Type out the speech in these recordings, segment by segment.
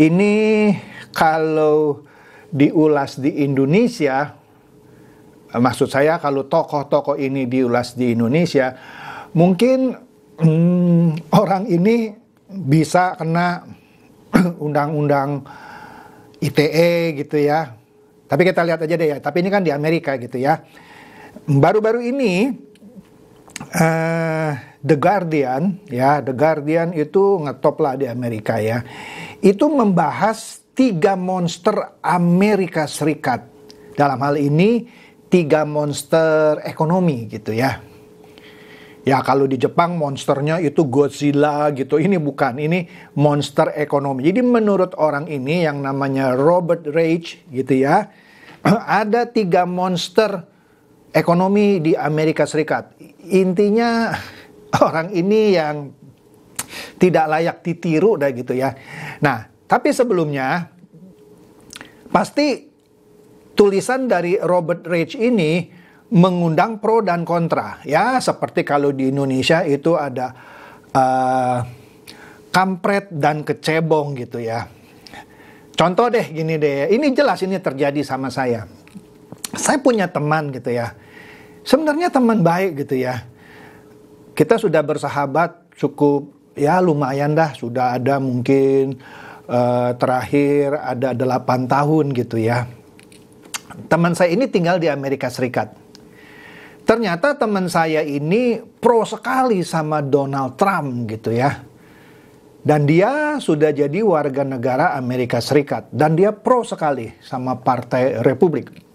ini kalau diulas di Indonesia, maksud saya kalau tokoh-tokoh ini diulas di Indonesia, mungkin hmm, orang ini bisa kena undang-undang ITE gitu ya. Tapi kita lihat aja deh ya. Tapi ini kan di Amerika gitu ya. Baru-baru ini uh, The Guardian ya, The Guardian itu ngetop lah di Amerika ya itu membahas tiga monster Amerika Serikat. Dalam hal ini tiga monster ekonomi gitu ya. Ya kalau di Jepang monsternya itu Godzilla gitu. Ini bukan, ini monster ekonomi. Jadi menurut orang ini yang namanya Robert Rage gitu ya. Ada tiga monster ekonomi di Amerika Serikat. Intinya orang ini yang tidak layak ditiru dah gitu ya. Nah, tapi sebelumnya pasti tulisan dari Robert Reich ini mengundang pro dan kontra ya seperti kalau di Indonesia itu ada uh, kampret dan kecebong gitu ya. Contoh deh gini deh, ini jelas ini terjadi sama saya. Saya punya teman gitu ya. Sebenarnya teman baik gitu ya kita sudah bersahabat cukup ya lumayan dah sudah ada mungkin uh, terakhir ada 8 tahun gitu ya. Teman saya ini tinggal di Amerika Serikat. Ternyata teman saya ini pro sekali sama Donald Trump gitu ya. Dan dia sudah jadi warga negara Amerika Serikat dan dia pro sekali sama Partai Republik.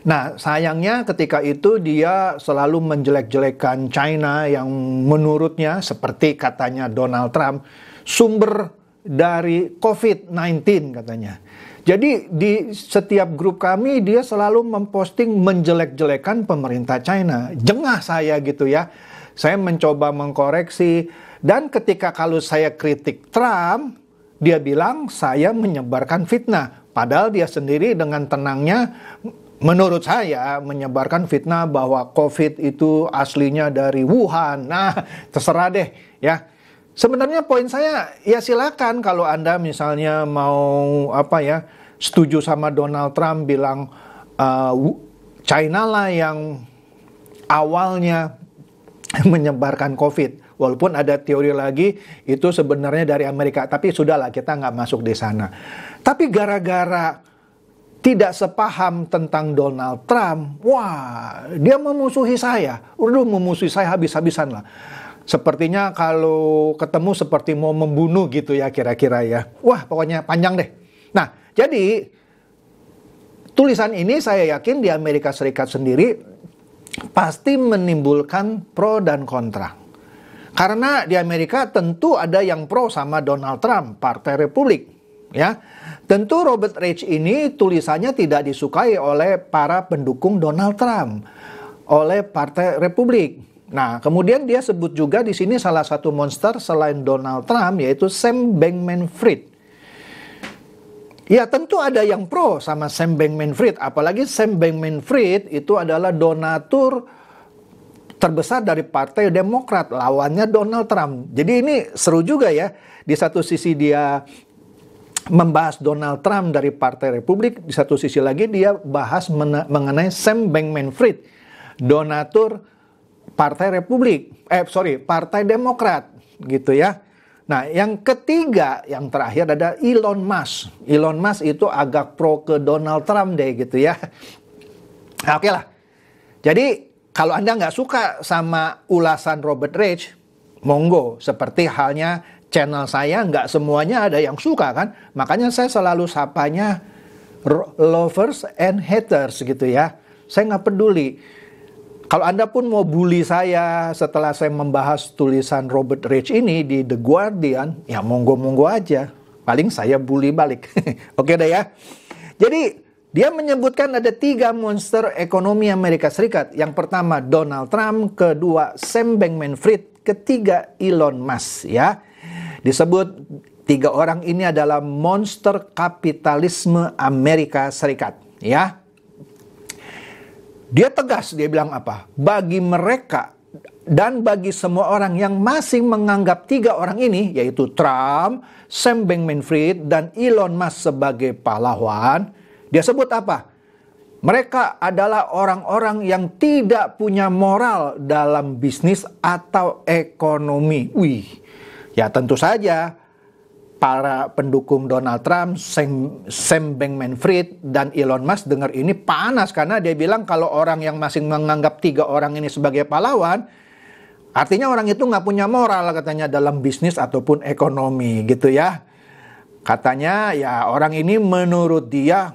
Nah, sayangnya ketika itu dia selalu menjelek-jelekan China yang menurutnya seperti katanya Donald Trump sumber dari COVID-19 katanya. Jadi di setiap grup kami dia selalu memposting menjelek-jelekan pemerintah China. Jengah saya gitu ya. Saya mencoba mengkoreksi dan ketika kalau saya kritik Trump, dia bilang saya menyebarkan fitnah. Padahal dia sendiri dengan tenangnya menurut saya menyebarkan fitnah bahwa COVID itu aslinya dari Wuhan. Nah, terserah deh ya. Sebenarnya poin saya ya silakan kalau Anda misalnya mau apa ya setuju sama Donald Trump bilang uh, China lah yang awalnya menyebarkan COVID. Walaupun ada teori lagi itu sebenarnya dari Amerika, tapi sudahlah kita nggak masuk di sana. Tapi gara-gara tidak sepaham tentang Donald Trump, wah dia memusuhi saya, udah memusuhi saya habis-habisan lah. Sepertinya kalau ketemu seperti mau membunuh gitu ya kira-kira ya. Wah pokoknya panjang deh. Nah jadi tulisan ini saya yakin di Amerika Serikat sendiri pasti menimbulkan pro dan kontra. Karena di Amerika tentu ada yang pro sama Donald Trump, Partai Republik ya. Tentu Robert Reich ini tulisannya tidak disukai oleh para pendukung Donald Trump, oleh Partai Republik. Nah, kemudian dia sebut juga di sini salah satu monster selain Donald Trump yaitu Sam Bankman-Fried. Ya tentu ada yang pro sama Sam Bankman-Fried, apalagi Sam Bankman-Fried itu adalah donatur terbesar dari Partai Demokrat, lawannya Donald Trump. Jadi ini seru juga ya. Di satu sisi dia membahas Donald Trump dari Partai Republik, di satu sisi lagi dia bahas mengenai Sam Bankman-Fried, donatur Partai Republik, eh sorry, Partai Demokrat, gitu ya. Nah, yang ketiga, yang terakhir ada Elon Musk. Elon Musk itu agak pro ke Donald Trump deh, gitu ya. Nah, Oke okay lah. Jadi kalau Anda nggak suka sama ulasan Robert Reich monggo. Seperti halnya channel saya nggak semuanya ada yang suka kan. Makanya saya selalu sapanya lovers and haters gitu ya. Saya nggak peduli. Kalau Anda pun mau bully saya setelah saya membahas tulisan Robert Rich ini di The Guardian, ya monggo-monggo aja. Paling saya bully balik. Oke deh ya. Jadi dia menyebutkan ada tiga monster ekonomi Amerika Serikat. Yang pertama Donald Trump, kedua Sam Bankman-Fried, ketiga Elon Musk ya. Disebut tiga orang ini adalah monster kapitalisme Amerika Serikat, ya. Dia tegas, dia bilang apa? Bagi mereka dan bagi semua orang yang masih menganggap tiga orang ini, yaitu Trump, Sam Bankman-Fried, dan Elon Musk sebagai pahlawan, dia sebut apa? Mereka adalah orang-orang yang tidak punya moral dalam bisnis atau ekonomi. Wih, Ya tentu saja para pendukung Donald Trump, Sam, Sam Bankman-Fried dan Elon Musk dengar ini panas karena dia bilang kalau orang yang masih menganggap tiga orang ini sebagai pahlawan, artinya orang itu nggak punya moral katanya dalam bisnis ataupun ekonomi gitu ya. Katanya ya orang ini menurut dia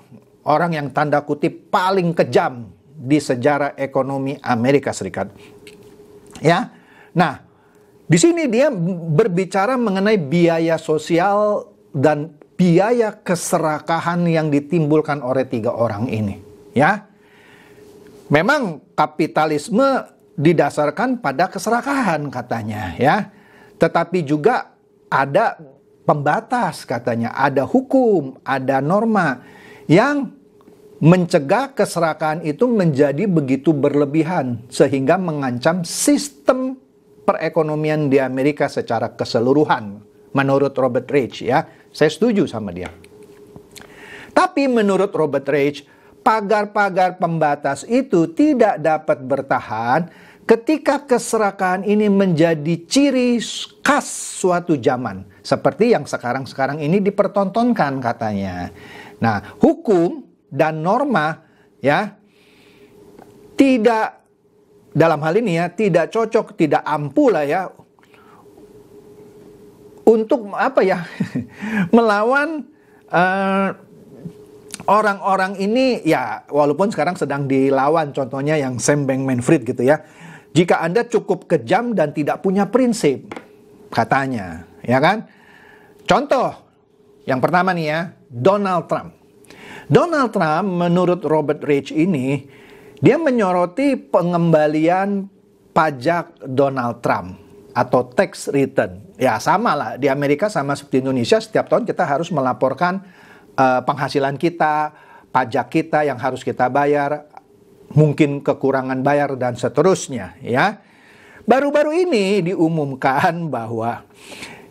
orang yang tanda kutip paling kejam di sejarah ekonomi Amerika Serikat. Ya. Nah, di sini dia berbicara mengenai biaya sosial dan biaya keserakahan yang ditimbulkan oleh tiga orang ini, ya. Memang kapitalisme didasarkan pada keserakahan katanya, ya. Tetapi juga ada pembatas katanya, ada hukum, ada norma yang mencegah keserakahan itu menjadi begitu berlebihan sehingga mengancam sistem perekonomian di Amerika secara keseluruhan menurut Robert Reich ya. Saya setuju sama dia. Tapi menurut Robert Reich pagar-pagar pembatas itu tidak dapat bertahan ketika keserakahan ini menjadi ciri khas suatu zaman seperti yang sekarang-sekarang ini dipertontonkan katanya. Nah, hukum dan norma ya tidak dalam hal ini ya tidak cocok, tidak ampuh lah ya untuk apa ya melawan orang eh, orang-orang ini ya walaupun sekarang sedang dilawan contohnya yang Sam Bankman-Fried gitu ya. Jika Anda cukup kejam dan tidak punya prinsip katanya, ya kan? Contoh yang pertama nih ya, Donald Trump. Donald Trump menurut Robert reich ini dia menyoroti pengembalian pajak Donald Trump atau tax return. Ya sama lah di Amerika sama seperti Indonesia setiap tahun kita harus melaporkan uh, penghasilan kita, pajak kita yang harus kita bayar, mungkin kekurangan bayar dan seterusnya ya. Baru-baru ini diumumkan bahwa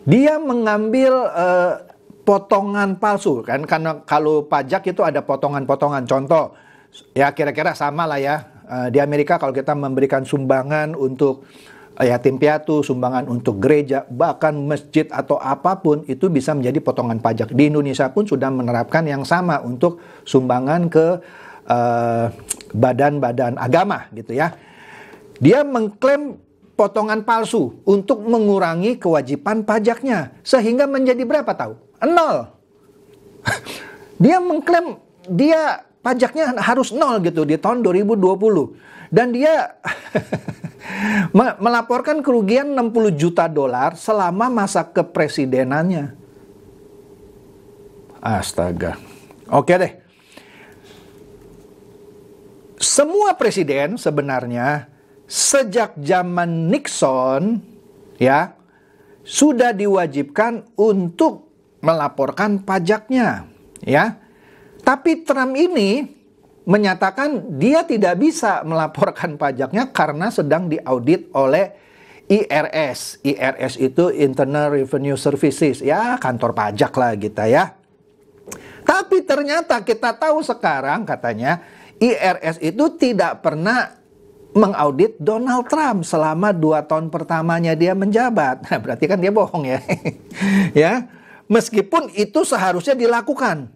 dia mengambil uh, potongan palsu kan karena kalau pajak itu ada potongan-potongan contoh ya kira-kira sama lah ya eh, di Amerika kalau kita memberikan sumbangan untuk eh, yatim piatu, sumbangan untuk gereja, bahkan masjid atau apapun itu bisa menjadi potongan pajak. Di Indonesia pun sudah menerapkan yang sama untuk sumbangan ke eh, badan-badan uh, agama gitu ya. Dia mengklaim potongan palsu untuk mengurangi kewajiban pajaknya sehingga menjadi berapa tahu? Nol. dia mengklaim dia pajaknya harus nol gitu di tahun 2020. Dan dia melaporkan kerugian 60 juta dolar selama masa kepresidenannya. Astaga. Oke deh. Semua presiden sebenarnya sejak zaman Nixon ya sudah diwajibkan untuk melaporkan pajaknya ya tapi Trump ini menyatakan dia tidak bisa melaporkan pajaknya karena sedang diaudit oleh IRS. IRS itu Internal Revenue Services, ya kantor pajak lah kita ya. Tapi ternyata kita tahu sekarang katanya IRS itu tidak pernah mengaudit Donald Trump selama dua tahun pertamanya dia menjabat. Nah, berarti kan dia bohong ya. ya. Meskipun itu seharusnya dilakukan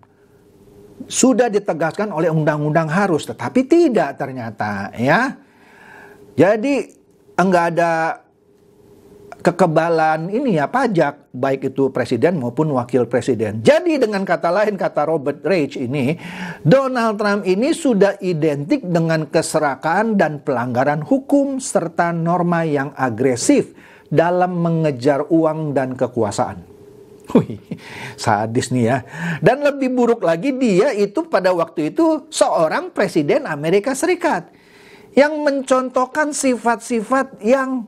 sudah ditegaskan oleh undang-undang harus, tetapi tidak ternyata ya. Jadi enggak ada kekebalan ini ya pajak baik itu presiden maupun wakil presiden. Jadi dengan kata lain kata Robert Reich ini Donald Trump ini sudah identik dengan keserakaan dan pelanggaran hukum serta norma yang agresif dalam mengejar uang dan kekuasaan. Wih, sadis nih ya. Dan lebih buruk lagi dia itu pada waktu itu seorang presiden Amerika Serikat yang mencontohkan sifat-sifat yang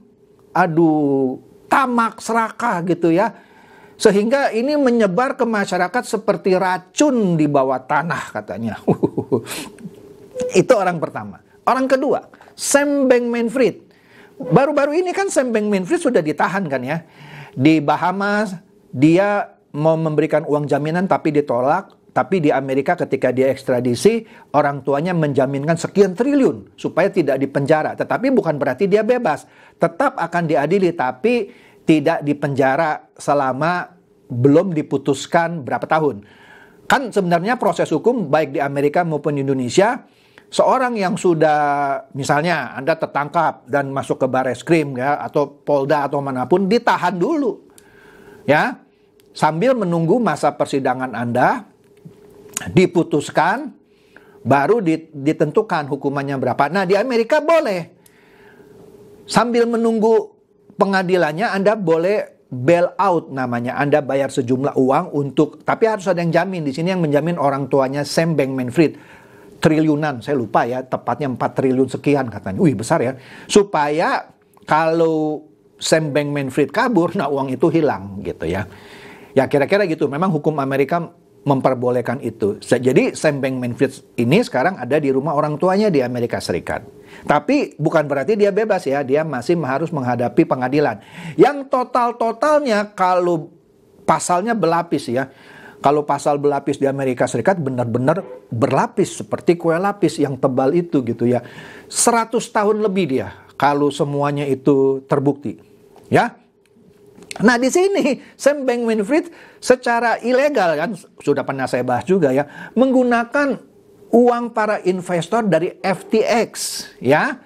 aduh tamak serakah gitu ya. Sehingga ini menyebar ke masyarakat seperti racun di bawah tanah katanya. itu orang pertama. Orang kedua, Sam Bankman-Fried. Baru-baru ini kan Sam Bankman-Fried sudah ditahan kan ya di Bahamas dia mau memberikan uang jaminan tapi ditolak, tapi di Amerika ketika dia ekstradisi, orang tuanya menjaminkan sekian triliun supaya tidak dipenjara. Tetapi bukan berarti dia bebas. Tetap akan diadili tapi tidak dipenjara selama belum diputuskan berapa tahun. Kan sebenarnya proses hukum baik di Amerika maupun di Indonesia Seorang yang sudah misalnya Anda tertangkap dan masuk ke bares krim ya atau polda atau manapun ditahan dulu. Ya, sambil menunggu masa persidangan Anda diputuskan baru ditentukan hukumannya berapa. Nah, di Amerika boleh. Sambil menunggu pengadilannya Anda boleh bail out namanya. Anda bayar sejumlah uang untuk tapi harus ada yang jamin. Di sini yang menjamin orang tuanya Sam Bankman-Fried triliunan, saya lupa ya, tepatnya 4 triliun sekian katanya. Wih, besar ya. Supaya kalau Sam Bankman-Fried kabur, nah uang itu hilang gitu ya. Ya kira-kira gitu. Memang hukum Amerika memperbolehkan itu. Jadi Sam Bankman-Fried ini sekarang ada di rumah orang tuanya di Amerika Serikat. Tapi bukan berarti dia bebas ya, dia masih harus menghadapi pengadilan. Yang total-totalnya kalau pasalnya berlapis ya. Kalau pasal berlapis di Amerika Serikat benar-benar berlapis seperti kue lapis yang tebal itu gitu ya. 100 tahun lebih dia kalau semuanya itu terbukti. Ya. Nah di sini Sam Bankman-Fried secara ilegal kan sudah pernah saya bahas juga ya menggunakan uang para investor dari FTX ya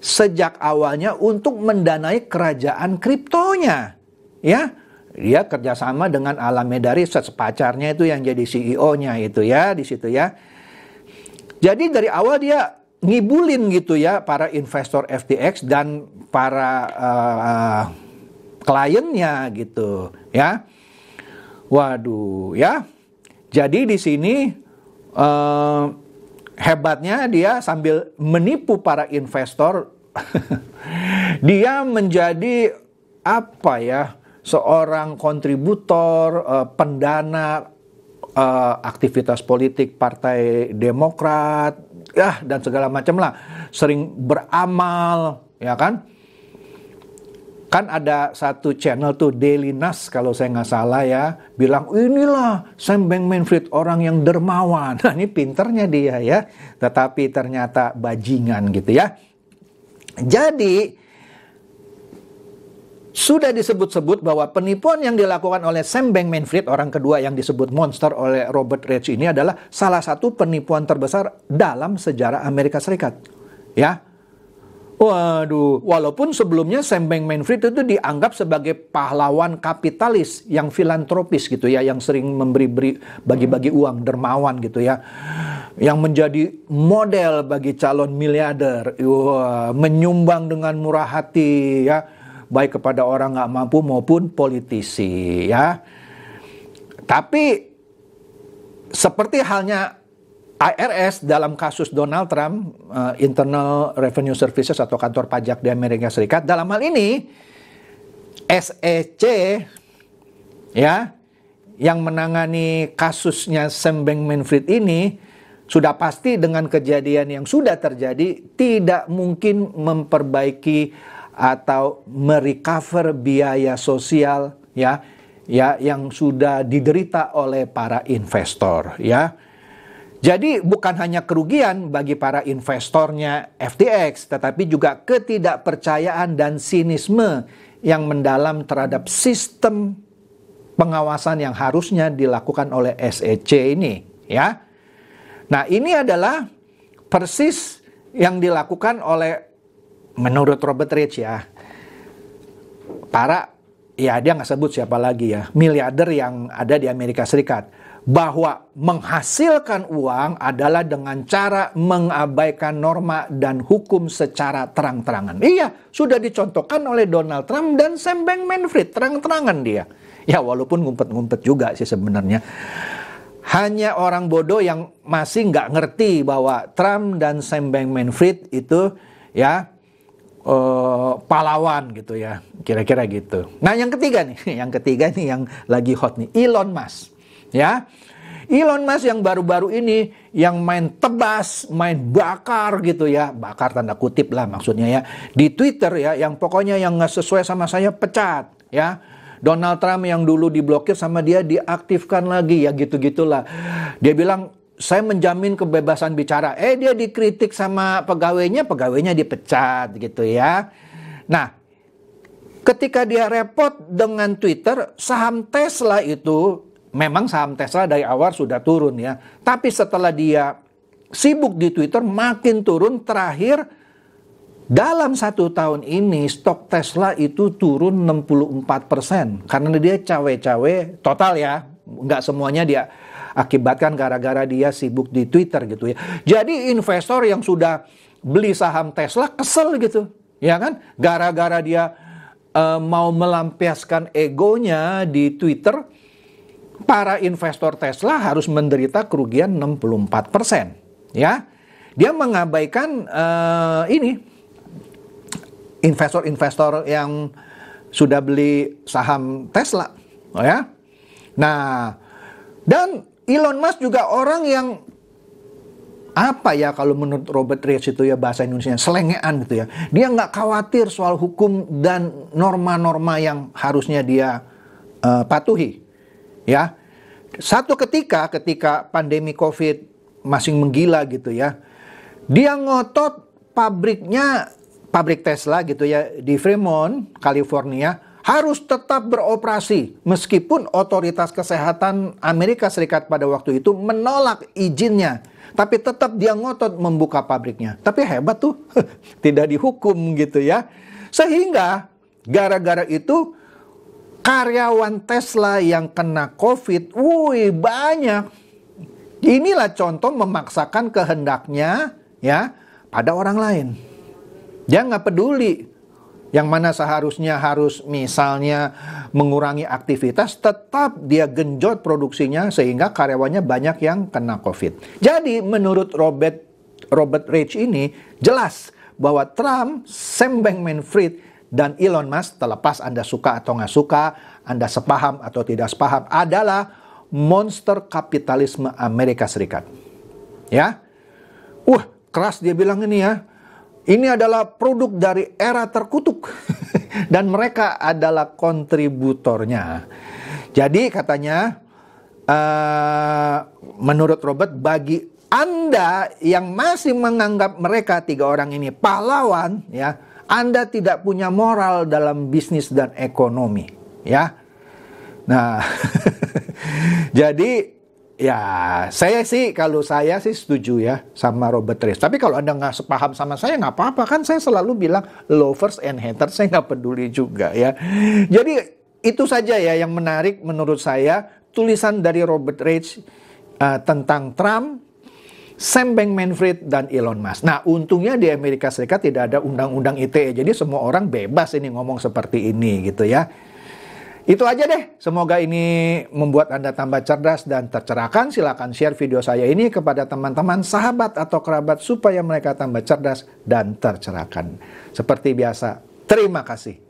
sejak awalnya untuk mendanai kerajaan kriptonya ya dia kerjasama dengan Alameda Research pacarnya itu yang jadi CEO-nya itu ya di situ ya jadi dari awal dia ngibulin gitu ya para investor FTX dan para uh, kliennya gitu ya. Waduh ya. Jadi di sini eh, hebatnya dia sambil menipu para investor dia menjadi apa ya seorang kontributor eh, pendana eh, aktivitas politik Partai Demokrat ya dan segala macam lah sering beramal ya kan kan ada satu channel tuh Daily Nas kalau saya nggak salah ya bilang inilah Sam Bankman-Fried orang yang dermawan. Nah ini pinternya dia ya, tetapi ternyata bajingan gitu ya. Jadi sudah disebut-sebut bahwa penipuan yang dilakukan oleh Sam Bankman-Fried orang kedua yang disebut monster oleh Robert Reich ini adalah salah satu penipuan terbesar dalam sejarah Amerika Serikat. Ya, Waduh, walaupun sebelumnya Sam Bankman-Fried itu dianggap sebagai pahlawan kapitalis yang filantropis gitu ya, yang sering memberi-beri bagi-bagi uang dermawan gitu ya. Yang menjadi model bagi calon miliarder, Wah, menyumbang dengan murah hati ya, baik kepada orang nggak mampu maupun politisi ya. Tapi seperti halnya IRS dalam kasus Donald Trump, uh, Internal Revenue Services atau kantor pajak di Amerika Serikat, dalam hal ini SEC ya yang menangani kasusnya Sam Bankman-Fried ini sudah pasti dengan kejadian yang sudah terjadi tidak mungkin memperbaiki atau merecover biaya sosial ya ya yang sudah diderita oleh para investor ya. Jadi bukan hanya kerugian bagi para investornya FTX, tetapi juga ketidakpercayaan dan sinisme yang mendalam terhadap sistem pengawasan yang harusnya dilakukan oleh SEC ini, ya. Nah, ini adalah persis yang dilakukan oleh menurut Robert Rich ya. Para ya dia nggak sebut siapa lagi ya, miliarder yang ada di Amerika Serikat. Bahwa menghasilkan uang adalah dengan cara mengabaikan norma dan hukum secara terang-terangan. Iya, sudah dicontohkan oleh Donald Trump dan Sam Bankman-Fried, terang-terangan dia. Ya walaupun ngumpet-ngumpet juga sih sebenarnya hanya orang bodoh yang masih nggak ngerti bahwa Trump dan Sam Bankman-Fried itu ya uh, pahlawan gitu ya, kira-kira gitu. Nah yang ketiga nih, yang ketiga nih yang lagi hot nih, Elon Musk ya. Elon Musk yang baru-baru ini yang main tebas, main bakar gitu ya, bakar tanda kutip lah maksudnya ya di Twitter ya, yang pokoknya yang nggak sesuai sama saya pecat ya. Donald Trump yang dulu diblokir sama dia diaktifkan lagi ya gitu-gitulah. Dia bilang saya menjamin kebebasan bicara. Eh dia dikritik sama pegawainya, pegawainya dipecat gitu ya. Nah, ketika dia repot dengan Twitter, saham Tesla itu memang saham Tesla dari awal sudah turun ya. Tapi setelah dia sibuk di Twitter makin turun terakhir dalam satu tahun ini stok Tesla itu turun 64% persen karena dia cawe-cawe total ya, nggak semuanya dia akibatkan gara-gara dia sibuk di Twitter gitu ya. Jadi investor yang sudah beli saham Tesla kesel gitu, ya kan? Gara-gara dia uh, mau melampiaskan egonya di Twitter, para investor Tesla harus menderita kerugian 64%, ya. Dia mengabaikan uh, ini investor-investor yang sudah beli saham Tesla, oh ya. Nah, dan Elon Musk juga orang yang apa ya kalau menurut Robert Reich itu ya bahasa Indonesia selengean gitu ya. Dia nggak khawatir soal hukum dan norma-norma yang harusnya dia uh, patuhi. Ya. Satu ketika ketika pandemi Covid masih menggila gitu ya. Dia ngotot pabriknya pabrik Tesla gitu ya di Fremont, California harus tetap beroperasi meskipun otoritas kesehatan Amerika Serikat pada waktu itu menolak izinnya. Tapi tetap dia ngotot membuka pabriknya. Tapi hebat tuh, tidak dihukum gitu ya. Sehingga gara-gara itu karyawan Tesla yang kena COVID, wuih banyak. Inilah contoh memaksakan kehendaknya ya pada orang lain. Dia nggak peduli yang mana seharusnya harus misalnya mengurangi aktivitas tetap dia genjot produksinya sehingga karyawannya banyak yang kena Covid. Jadi menurut Robert Robert Rich ini jelas bahwa Trump, Sam Bankman-Fried dan Elon Musk terlepas Anda suka atau nggak suka, Anda sepaham atau tidak sepaham adalah monster kapitalisme Amerika Serikat. Ya. Uh, keras dia bilang ini ya ini adalah produk dari era terkutuk dan mereka adalah kontributornya. Jadi katanya uh, menurut Robert bagi Anda yang masih menganggap mereka tiga orang ini pahlawan ya, Anda tidak punya moral dalam bisnis dan ekonomi ya. Nah, jadi Ya, saya sih kalau saya sih setuju ya sama Robert Rees. Tapi kalau Anda nggak sepaham sama saya nggak apa-apa kan saya selalu bilang lovers and haters saya nggak peduli juga ya. Jadi itu saja ya yang menarik menurut saya tulisan dari Robert Rees uh, eh, tentang Trump, Sam Bankman-Fried dan Elon Musk. Nah, untungnya di Amerika Serikat tidak ada undang-undang ITE. Jadi semua orang bebas ini ngomong seperti ini gitu ya. Itu aja deh. Semoga ini membuat Anda tambah cerdas dan tercerahkan. Silakan share video saya ini kepada teman-teman, sahabat atau kerabat supaya mereka tambah cerdas dan tercerahkan. Seperti biasa, terima kasih.